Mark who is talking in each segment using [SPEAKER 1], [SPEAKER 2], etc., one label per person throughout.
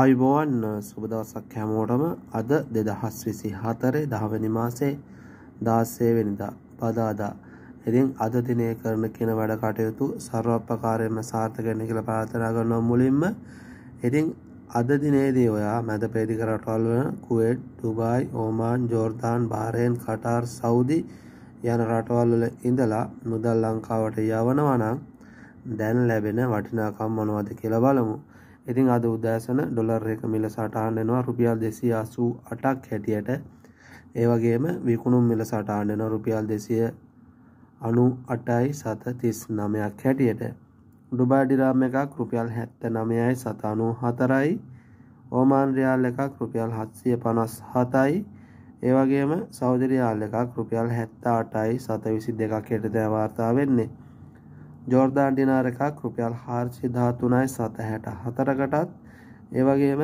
[SPEAKER 1] ආයුබෝවන් සුබ දවසක් හැමෝටම අද 2024 10වෙනි මාසේ 16 වෙනිදා බදාදා. ඉතින් අද දිනේ කරන කියන වැඩ කටයුතු ਸਰවපකාරයෙන්ම සාර්ථක වෙන්න කියලා ප්‍රාර්ථනා කරනවා මුලින්ම. ඉතින් අද දිනේදී ඔයා මැදපේදික රටවල් වන Kuwait, Dubai, Oman, Jordan, Bahrain, Qatar, Saudi යන රටවල් වල ඉඳලා මුදල් ලංකාවට යවනවා නම් දැන් ලැබෙන වටිනාකම් මොනවද කියලා බලමු. ඉතිං අද උදෑසන ඩොලර් එක මිල සටහන්නවා රුපියල් දෙසිය අසූ අටක් හැටියට ඒවගේම විකුණුම් මිල සටහන්නවා රුපියල් දෙසිය අනු අටයි සත තිස් නමයක් හැටියට ඩුබාඩිරාම එකක් රුපියල් හැත්ත නමයයි සතානු හතරයි ඕමාන්රයාල් එකක් රුපියල් හත්සිය පනස් හතයි ඒවගේම සෞදරයාල් එකක් රුපියල් හැත්තා අටයි සත විසි දෙකක් හෙට දෑවාර්තා වෙන්නේ ජෝර්ධාන් ඩිනාර එකක් රුපියල් හාර්චි ධාතුනයි සත හැට හතරකටත් ඒවගේම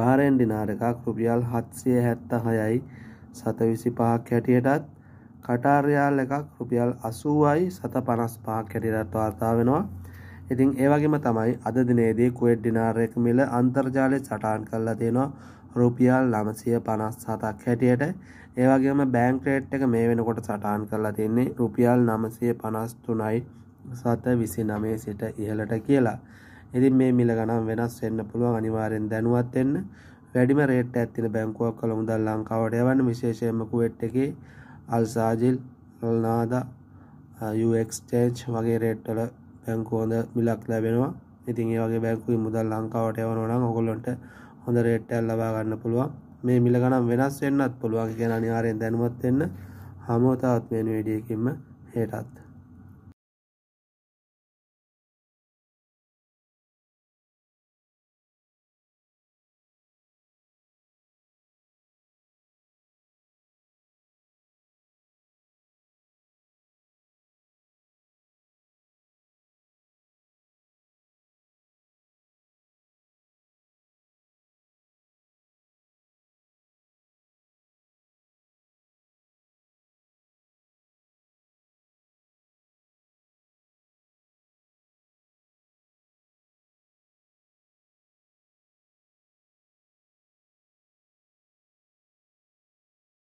[SPEAKER 1] භාරෙන් ඩිනාර එකක් රුපියල් හත්සිය හැත්ත හයයි සත විසි පහක් හැටියටත් කටාර්යාල් එකක් රුපියල් අසුවයි සත පනස් පහක් හැටියටත් වාර්තා වෙනවා ඉතින් ඒවගේම තමයි අද දිනේදී කුවට් ඩිනාරයක මිල අන්තර්ජාලය සටාන් කරලා තියෙනවා රුපියල් නමසය පනස් සතක් හැටියට ඒවගේම බෑංක්‍රේට් එක මේ වෙනකොට සටාන් කරලා තින්නේ රුපියල් නමසය පනස්තුනයි සත විසි නමේ සිට ඉහලට කියලා ඉතින් මේ මිල ගනම් වෙනස් වෙන්න පුළුව අනිවාරෙන් දැනුවත් එන්න වැඩිම රේට් ඇත්තින බැංකුවක් කළ මුදල් ලංකාවට යවන්න විශේෂයම කුවෙට් එක අල්සාජිල් නාද යක්ස්ටේච් වගේ රේට්ටල බැංකෝද මිලක් ලැබෙනවා ඉතින් ඒ වගේ බැංකුයි මුදල් ලංකාවට යවනවනම් ඔකොල්ලොන්ට හොඳ රේට්ටල් ලබා ගන්න පුළුවන් මේ මිල ගනම් වෙනස් වෙන්නත් පුළුවන් කියන අනිවාර්යෙන් දැනුවත් වෙන්න හැමතාවත් මේ වීඩියෝ එකකින්ම හේටත්